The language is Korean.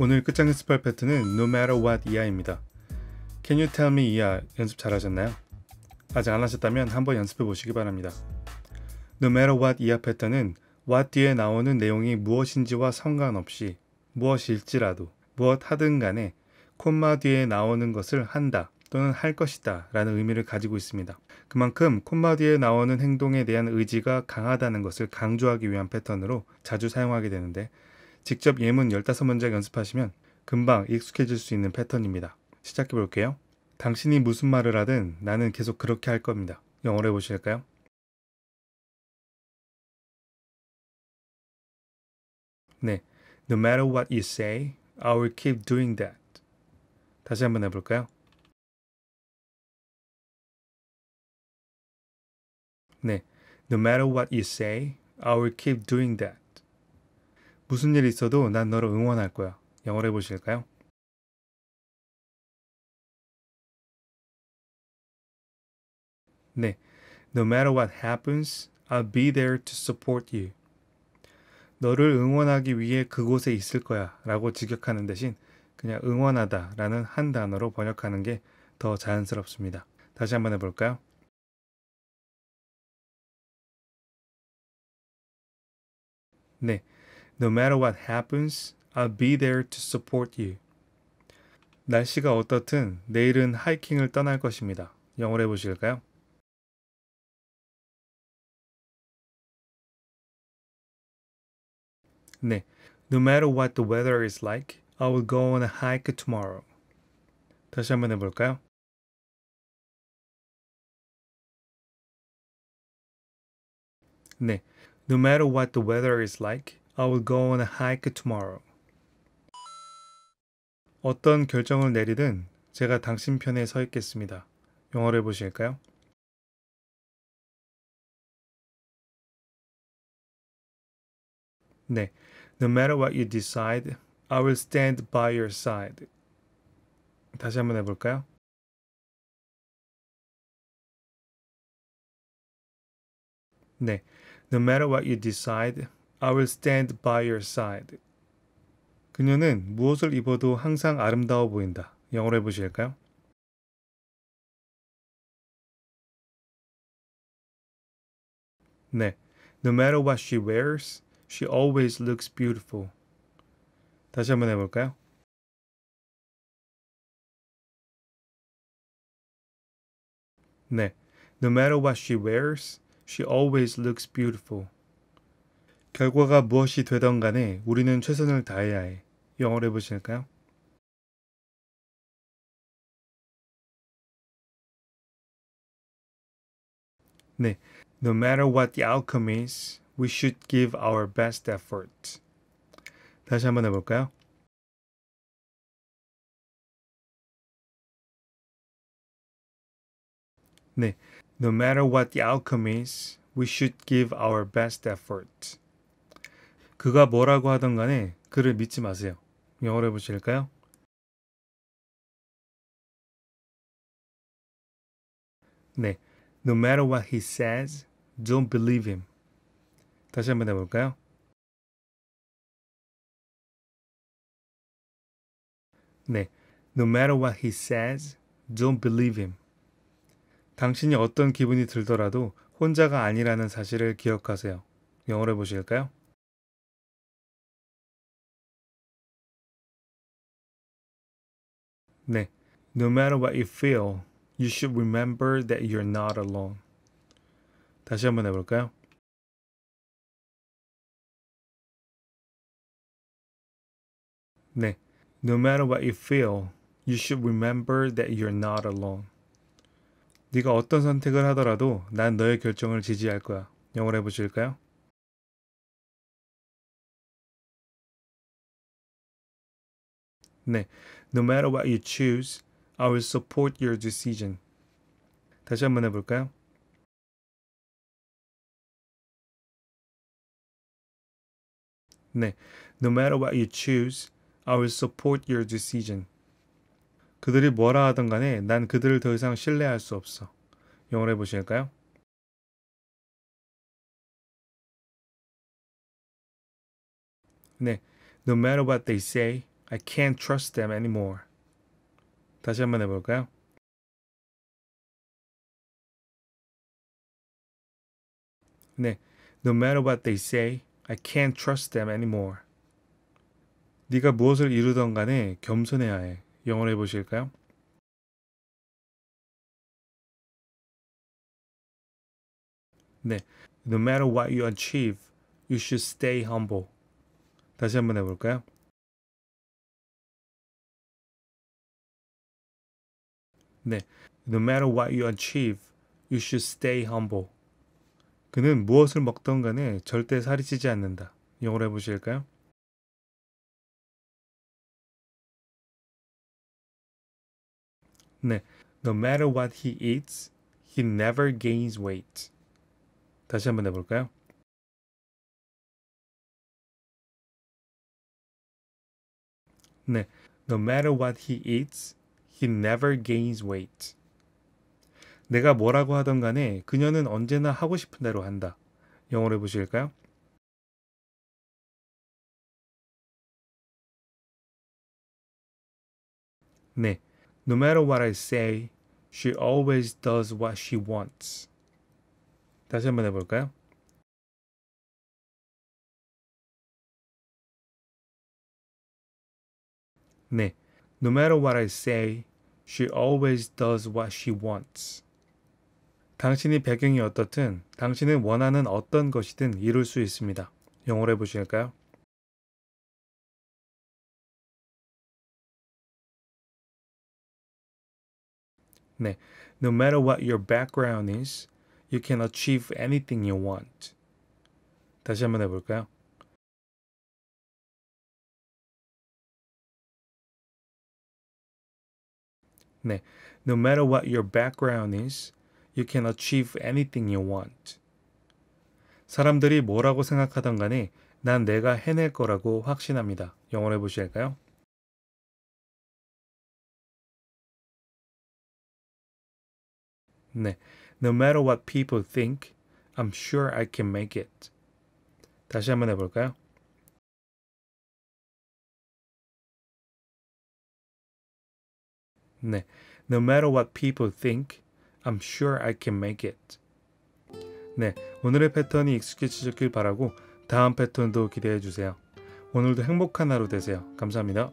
오늘 끝장 연스할 패턴은 No matter what 이하입니다. Can you tell me 이하 연습 잘하셨나요? 아직 안 하셨다면 한번 연습해 보시기 바랍니다. No matter what 이하 패턴은 what 뒤에 나오는 내용이 무엇인지와 상관없이 무엇일지라도 무엇 하든 간에 콤마 뒤에 나오는 것을 한다 또는 할 것이다 라는 의미를 가지고 있습니다. 그만큼 콤마 뒤에 나오는 행동에 대한 의지가 강하다는 것을 강조하기 위한 패턴으로 자주 사용하게 되는데 직접 예문 15문장 연습하시면 금방 익숙해질 수 있는 패턴입니다. 시작해 볼게요. 당신이 무슨 말을 하든 나는 계속 그렇게 할 겁니다. 영어로 해보실까요? 네. No matter what you say, I will keep doing that. 다시 한번 해볼까요? 네. No matter what you say, I will keep doing that. 무슨 일 있어도 난 너를 응원할 거야. 영어로 해보실까요? 네. No matter what happens, I'll be there to support you. 너를 응원하기 위해 그곳에 있을 거야 라고 직역하는 대신 그냥 응원하다 라는 한 단어로 번역하는 게 더 자연스럽습니다. 다시 한번 해볼까요? 네. No matter what happens, I'll be there to support you. 날씨가 어떻든 내일은 하이킹을 떠날 것입니다. 영어로 해보실까요? 네. No matter what the weather is like, I will go on a hike tomorrow. 다시 한번 해볼까요? 네. No matter what the weather is like, I will go on a hike tomorrow. 어떤 결정을 내리든 제가 당신 편에 서 있겠습니다. 영어를 보실까요? 네. No matter what you decide, I will stand by your side. 다시 한번 해볼까요? 네. No matter what you decide, I will stand by your side. 그녀는 무엇을 입어도 항상 아름다워 보인다. 영어로 해보실까요? No matter what she wears, she always looks beautiful. 다시 한번 해볼까요? No matter what she wears, she always looks beautiful. 결과가 무엇이 되던 간에 우리는 최선을 다해야 해. 영어로 해보실까요? 네. No matter what the outcome is, we should give our best effort. 다시 한번 해볼까요? 네. No matter what the outcome is, we should give our best effort. 그가 뭐라고 하던 간에 그를 믿지 마세요. 영어로 해보실까요? 네. No matter what he says, don't believe him. 다시 한번 해볼까요? 네. No matter what he says, don't believe him. 당신이 어떤 기분이 들더라도 혼자가 아니라는 사실을 기억하세요. 영어로 해보실까요? 네. No matter what you feel, you should remember that you're not alone. 다시 한번 해볼까요? 네. No matter what you feel, you should remember that you're not alone. 네가 어떤 선택을 하더라도 난 너의 결정을 지지할 거야. 영어로 해보실까요? 네. No matter what you choose, I will support your decision. 다시 한번 해볼까요? No matter what you choose, I will support your decision. 그들이 뭐라 하던 간에 난 그들을 더 이상 신뢰할 수 없어. 영어로 해보실까요? No matter what they say, I can't trust them anymore. 다시 한번 해볼까요? no matter what they say, I can't trust them anymore. 네가 무엇을 이루던 간에 겸손해야 해. 영어로 해보실까요? no matter what you achieve, you should stay humble. 다시 한번 해볼까요? 네. No matter what you achieve, you should stay humble. 그는 무엇을 먹던 간에 절대 살이 찌지 않는다. 영어로 해보실까요? 네. No matter what he eats, he never gains weight. 다시 한번 해볼까요? 네. No matter what he eats, He never gains weight. 내가 뭐라고 하던 간에 그녀는 언제나 하고 싶은 대로 한다. 영어로 해보실까요? 네. No matter what I say, she always does what she wants. 다시 한번 해볼까요? 네. No matter what I say, She always does what she wants. 당신이 배경이 어떻든 당신은 원하는 어떤 것이든 이룰 수 있습니다. 영어로 해보실까요? 네. No matter what your background is, you can achieve anything you want. 다시 한번 해볼까요? 네. No matter what your background is, you can achieve anything you want. 사람들이 뭐라고 생각하던 간에 난 내가 해낼 거라고 확신합니다. 영어로 해 보실까요 네. No matter what people think, I'm sure I can make it. 다시 한번 해볼까요? 네. No matter what people think, I'm sure I can make it. 네, 오늘의 패턴이 익숙해지셨길 바라고 다음 패턴도 기대해 주세요. 오늘도 행복한 하루 되세요. 감사합니다.